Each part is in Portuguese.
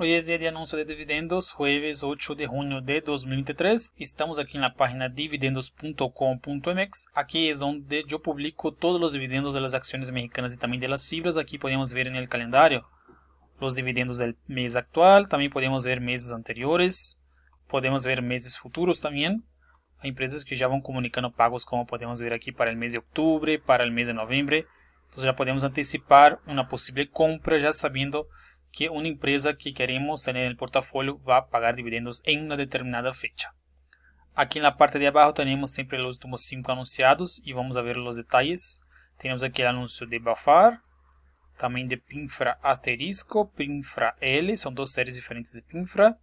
Hoy es día de anuncio de dividendos, jueves 8 de junio de 2023. Estamos aquí en la página dividendos.com.mx. Aquí es donde yo publico todos los dividendos de las acciones mexicanas y también de las fibras. Aquí podemos ver en el calendario los dividendos del mes actual, también podemos ver meses anteriores, podemos ver meses futuros también. Hay empresas que ya van comunicando pagos como podemos ver aquí para el mes de octubre, para el mes de noviembre. Entonces ya podemos anticipar una posible compra ya sabiendo que una empresa que queremos tener en el portafolio va a pagar dividendos en una determinada fecha. Aqui na parte de abaixo temos sempre os últimos 5 anunciados e vamos ver os detalhes. Temos aqui o anúncio de Bafar, também de Pinfra Asterisco, Pinfra L, são duas séries diferentes de Pinfra,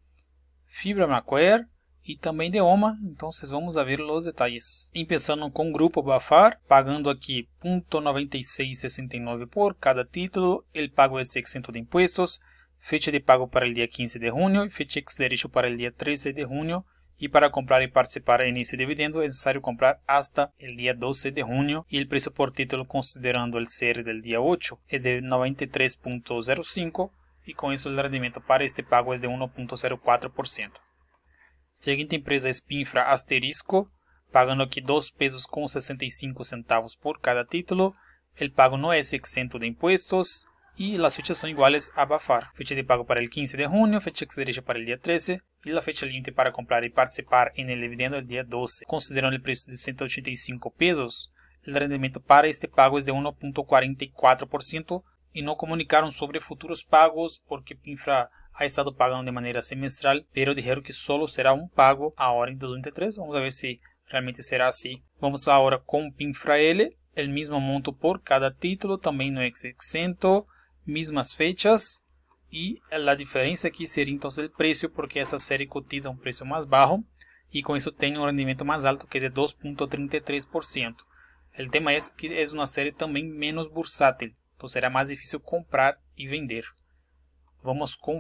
Fibra Macquarie, e também de OMA, então vamos ver os detalhes. Começando com o grupo Bafar, pagando aqui 0.9669 por cada título, ele pago é exento de impuestos, fecha de pago para o dia 15 de junho e fecha ex direito para o dia 13 de junho, e para comprar e participar em esse dividendo é necessário comprar hasta o dia 12 de junho. E o preço por título considerando o cierre do dia 8 é de 93.05 e com isso o rendimento para este pago é de 1.04%. Seguinte empresa Pinfra asterisco, pagando aquí 2 pesos con 65 e centavos por cada título. El pago no es exento de impuestos y las fechas son iguales a Bafar. Fecha de pago para el 15 de junio, fecha que se para el día 13 y la fecha límite para comprar y participar en el dividendo el día 12. Considerando el precio de 185 pesos, el rendimiento para este pago es de 1.44% y no comunicaron sobre futuros pagos porque Pinfra ha estado pagando de maneira semestral, pero dijeron que solo será un pago ahora en 2023. Vamos a ver si realmente será así. Vamos ahora con Pinfraele, el mismo monto por cada título, también no es exento, mismas fechas. Y la diferencia aquí sería entonces el precio, porque esa serie cotiza un precio más bajo y con eso tem um rendimento mais alto, que é de 2,33%. O tema é que é uma série também menos bursátil, então será mais difícil comprar e vender. Vamos com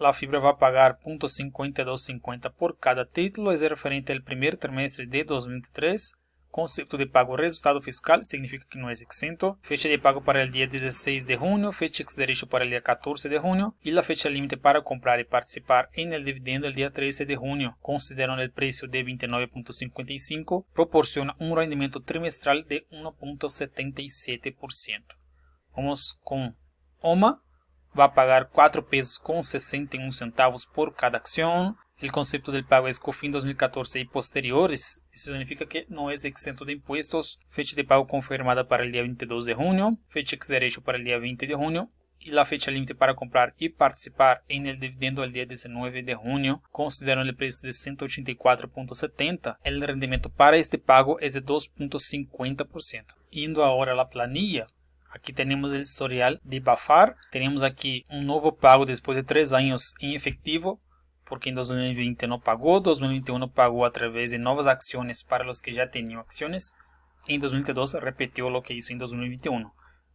La fibra va a pagar 0.5250 por cada título, é referente ao primeiro trimestre de 2023. Conceito de pago resultado fiscal significa que não é exento. Fecha de pago para o dia 16 de junho, fecha de derecho para o dia 14 de junho e a fecha limite para comprar e participar em el dividendo el dia 13 de junho, considerando o preço de 29.55, proporciona um rendimento trimestral de 1.77%. Vamos com OMA va a pagar 4 pesos con 61 centavos por cada acción. El concepto del pago es COFIN 2014 y posteriores. Eso significa que no es exento de impuestos. Fecha de pago confirmada para el día 22 de junio. Fecha ex derecho para el día 20 de junio. y la fecha límite para comprar y participar en el dividendo o día 19 de junio, considerando el precio de 184.70, el rendimiento para este pago es de 2.50%. Indo ahora a la planilla, Aqui temos o historial de Bafar. Temos aqui um novo pago depois de três anos em efetivo, porque em 2020 não pagou, 2021 pagou através de novas ações para os que já tinham ações. Em 2022 repetiu o que isso em 2021.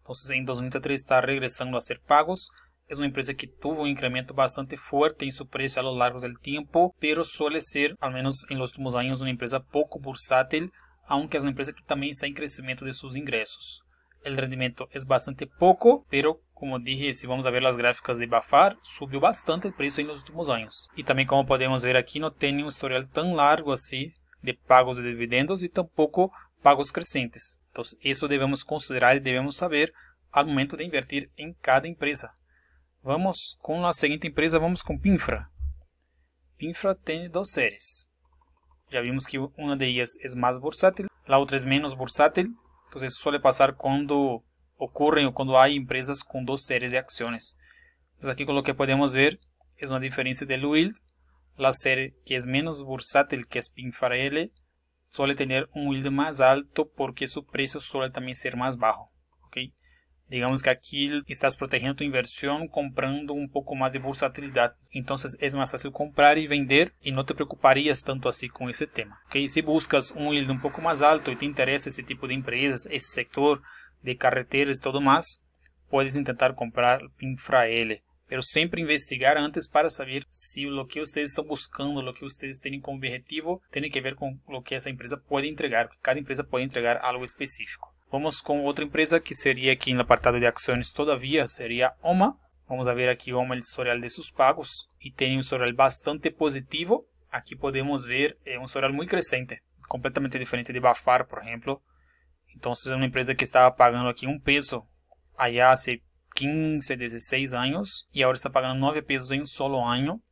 Então, em 2023 está regressando a ser pagos. É uma empresa que teve um incremento bastante forte em seu preço ao longo do tempo, pero suele ser, ao menos em los últimos anos, uma empresa pouco bursátil, aunque é uma empresa que também está em crescimento de seus ingressos el rendimiento es é bastante poco, pero como dije, se vamos a ver as gráficas de Bafar, subiu bastante o preço nos últimos anos. E também como podemos ver aqui, não tem um historial tão largo assim de pagos de dividendos e tampouco pagos crescentes. Então, isso devemos considerar e devemos saber ao momento de invertir em cada empresa. Vamos com a seguinte empresa, vamos com Pinfra. Pinfra tem duas séries. Já vimos que uma delas é mais bursátil, a outra é menos bursátil. Entonces suele passar quando ocorrem ou quando há empresas com duas séries de acciones. Então aqui con que podemos ver é uma diferença de yield. A série que é menos bursátil que es Pinfarele suele ter um yield mais alto porque su preço suele também ser mais baixo, ¿okay? Digamos que aqui estás protegendo tu inversão comprando um pouco mais de versatilidad. então é mais fácil comprar e vender e não te preocuparias tanto assim com esse tema. ¿okay? Se buscas um yield um pouco mais alto e te interessa esse tipo de empresas, esse sector de carreteras e tudo mais puedes tentar comprar InfraL. mas sempre investigar antes para saber se o que vocês estão buscando, o que vocês têm como objetivo, tem que ver com o que essa empresa pode entregar, porque cada empresa pode entregar algo específico. Vamos com outra empresa que seria aqui no apartado de ações, todavia, seria OMA. Vamos ver aqui OMA o historial de seus pagos e tem um historial bastante positivo. Aqui podemos ver é um historial muito crescente, completamente diferente de Bafar, por exemplo. Então, se é uma empresa que estava pagando aqui um peso há 15, 16 anos e agora está pagando 9 pesos em um solo ano.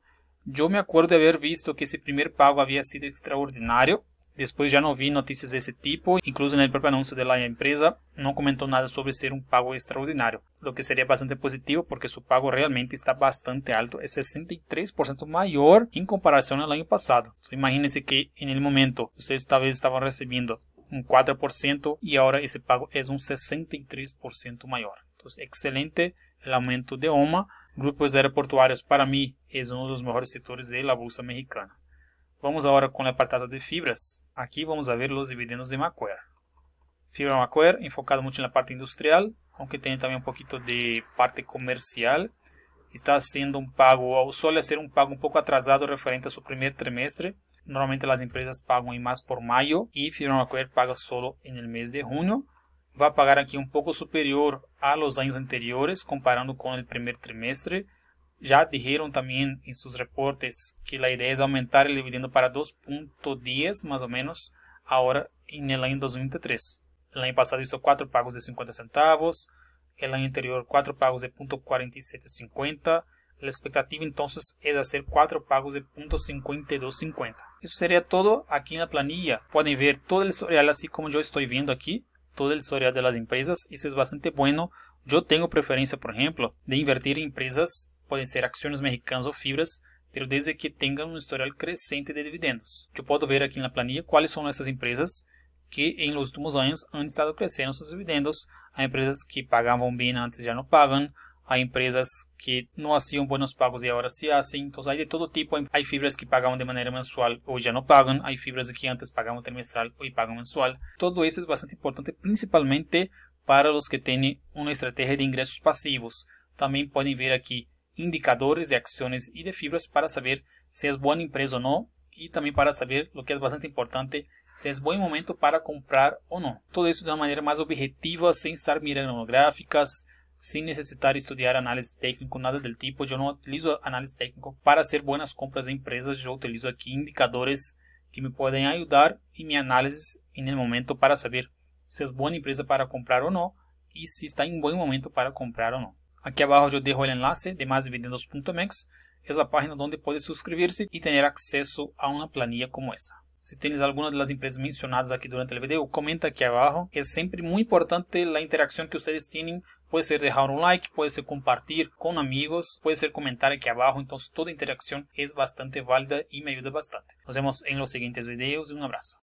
Eu me acordo de haver visto que esse primeiro pago havia sido extraordinário, Después ya no vi noticias de ese tipo, incluso en el propio anuncio de la empresa no comentó nada sobre ser un pago extraordinario, lo que sería bastante positivo porque su pago realmente está bastante alto, es 63% mayor en comparación al año pasado. imagínense que en el momento tal vez estaban recibiendo un 4% y ahora ese pago es un 63% mayor. Entonces, excelente el aumento de OMA. Grupos aeroportuarios para mí es uno de los mejores sectores de la bolsa mexicana. Vamos agora com o apartado de fibras. Aqui vamos ver os dividendos de Macquarie. Fibra Macquarie enfocado muito na parte industrial, aunque tem também um pouquinho de parte comercial. Está sendo um pago, suele ser um pago um pouco atrasado referente a su primeiro trimestre. Normalmente as empresas em mais por mayo e Fibra Macquarie paga solo en el mes de junho. Va a pagar aqui um pouco superior a los anos anteriores comparando com o primeiro trimestre. Ya dijeron también en sus reportes que la idea es aumentar el dividendo para 2.10 más o menos ahora en el año 2023. El año pasado hizo 4 pagos de 50 centavos, el año anterior 4 pagos de 0.4750. La expectativa entonces es hacer 4 pagos de 0.5250. Eso sería todo aquí en la planilla. Pueden ver todo el historial así como yo estoy viendo aquí. Todo el historial de las empresas. Eso es bastante bueno. Yo tengo preferencia, por ejemplo, de invertir en empresas podem ser ações mexicanas ou fibras, pero desde que tenham um historial crescente de dividendos. Eu posso ver aqui na planilha quais são essas empresas que em los últimos anos han estado crescendo seus dividendos. Há empresas que pagavam bem antes já não pagam, há empresas que não haciam bons pagos e agora se fazem. Então, há de todo tipo. Há fibras que pagavam de maneira mensual ou já não pagam. Há fibras que antes pagavam trimestral e pagam mensual. Todo isso é bastante importante, principalmente para os que têm uma estratégia de ingressos passivos. Também podem ver aqui indicadores de acciones y de fibras para saber si es buena empresa o no y también para saber lo que es bastante importante si es buen momento para comprar o no. Todo esto de una manera más objetiva, sin estar mirando gráficas, sin necesitar estudiar análisis técnico, nada del tipo. Yo no utilizo análisis técnico para hacer buenas compras de empresas. Yo utilizo aquí indicadores que me pueden ayudar en mi análisis en el momento para saber si es buena empresa para comprar o no y si está en buen momento para comprar o no. Aquí abajo yo dejo el enlace de más másdividendos.mex, es la página donde puedes suscribirse y tener acceso a una planilla como esa. Si tienes alguna de las empresas mencionadas aquí durante el video, comenta aquí abajo. Es siempre muy importante la interacción que ustedes tienen. Puede ser dejar un like, puede ser compartir con amigos, puede ser comentar aquí abajo. Entonces toda interacción es bastante válida y me ayuda bastante. Nos vemos en los siguientes videos y un abrazo.